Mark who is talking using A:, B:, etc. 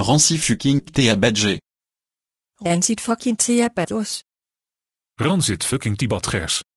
A: Ransit fucking theabadje.
B: Rancid fucking theabadjos.
A: Rancid fucking theabadgers.